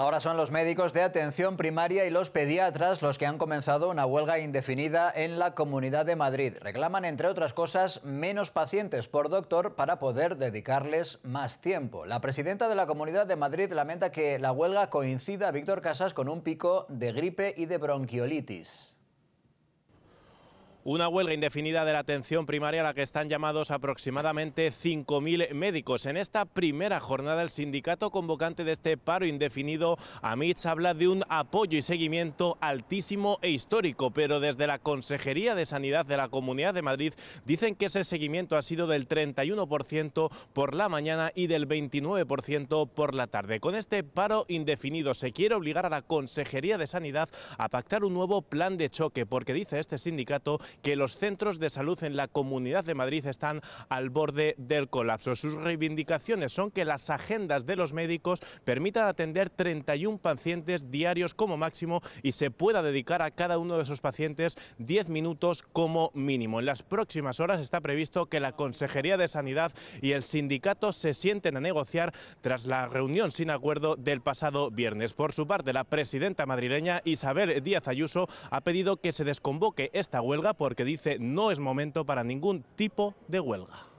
Ahora son los médicos de atención primaria y los pediatras los que han comenzado una huelga indefinida en la Comunidad de Madrid. Reclaman, entre otras cosas, menos pacientes por doctor para poder dedicarles más tiempo. La presidenta de la Comunidad de Madrid lamenta que la huelga coincida, Víctor Casas, con un pico de gripe y de bronquiolitis. Una huelga indefinida de la atención primaria a la que están llamados aproximadamente 5.000 médicos. En esta primera jornada, el sindicato convocante de este paro indefinido, AMITS, habla de un apoyo y seguimiento altísimo e histórico, pero desde la Consejería de Sanidad de la Comunidad de Madrid dicen que ese seguimiento ha sido del 31% por la mañana y del 29% por la tarde. Con este paro indefinido se quiere obligar a la Consejería de Sanidad a pactar un nuevo plan de choque, porque dice este sindicato que los centros de salud en la Comunidad de Madrid están al borde del colapso. Sus reivindicaciones son que las agendas de los médicos permitan atender 31 pacientes diarios como máximo y se pueda dedicar a cada uno de esos pacientes 10 minutos como mínimo. En las próximas horas está previsto que la Consejería de Sanidad y el sindicato se sienten a negociar tras la reunión sin acuerdo del pasado viernes. Por su parte, la presidenta madrileña Isabel Díaz Ayuso ha pedido que se desconvoque esta huelga porque dice no es momento para ningún tipo de huelga.